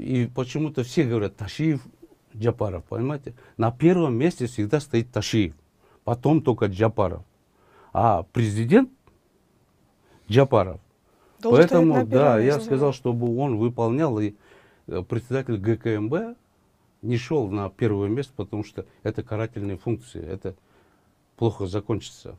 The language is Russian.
И почему-то все говорят Ташиев, Джапаров, понимаете? На первом месте всегда стоит Ташиев, потом только Джапаров. А президент Джапаров. Должен Поэтому, да, я сказал, чтобы он выполнял, и э, председатель ГКМБ не шел на первое место, потому что это карательные функции, это плохо закончится.